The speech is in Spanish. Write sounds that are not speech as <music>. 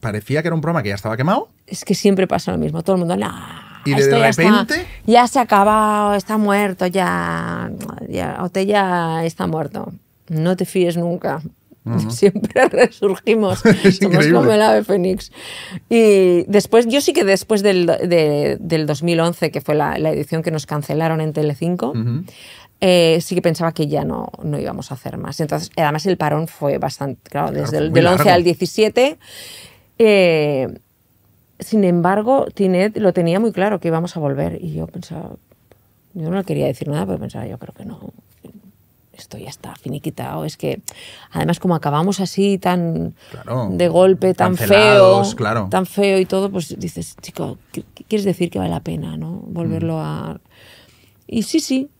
parecía que era un programa que ya estaba quemado. Es que siempre pasa lo mismo, todo el mundo, Y de, repente. Ya, se ha acabado, está muerto, ya, ya. ya está muerto. No te fíes nunca. <laughs> Siempre resurgimos, <laughs> somos como el ave fénix. Y después, yo sí que después del, 2011, que fue la, edición que nos cancelaron en Telecinco, 5 eh, sí que pensaba que ya no, no íbamos a hacer más. Entonces, además el parón fue bastante, claro, desde el, 11 al 17 eh, sin embargo, Tinet lo tenía muy claro que íbamos a volver y yo pensaba, yo no le quería decir nada, pero pensaba, yo creo que no, esto ya está finiquitado. Es que, además, como acabamos así tan de golpe, tan feo, tan feo y todo, pues dices, chico, ¿qué, quieres decir que vale la pena, no? Volverlo mm. a... Y sí, sí,